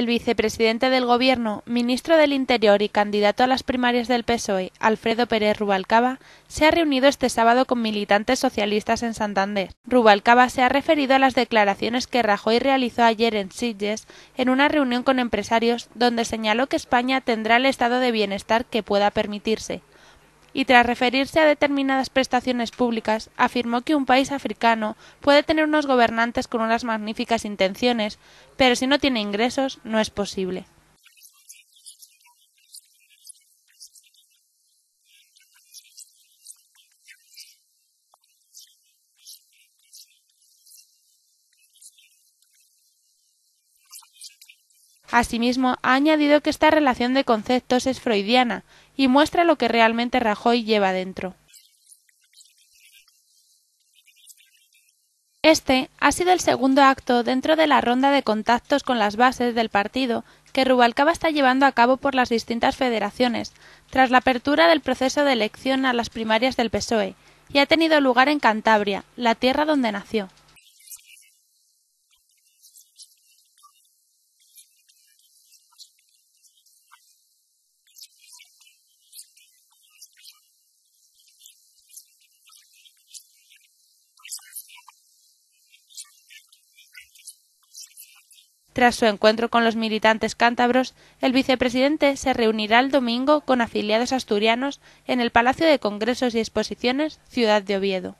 el vicepresidente del Gobierno, ministro del Interior y candidato a las primarias del PSOE, Alfredo Pérez Rubalcaba, se ha reunido este sábado con militantes socialistas en Santander. Rubalcaba se ha referido a las declaraciones que Rajoy realizó ayer en Sitges en una reunión con empresarios donde señaló que España tendrá el estado de bienestar que pueda permitirse y tras referirse a determinadas prestaciones públicas, afirmó que un país africano puede tener unos gobernantes con unas magníficas intenciones, pero si no tiene ingresos no es posible. Asimismo, ha añadido que esta relación de conceptos es freudiana y muestra lo que realmente Rajoy lleva dentro. Este ha sido el segundo acto dentro de la ronda de contactos con las bases del partido que Rubalcaba está llevando a cabo por las distintas federaciones, tras la apertura del proceso de elección a las primarias del PSOE, y ha tenido lugar en Cantabria, la tierra donde nació. Tras su encuentro con los militantes cántabros, el vicepresidente se reunirá el domingo con afiliados asturianos en el Palacio de Congresos y Exposiciones, ciudad de Oviedo.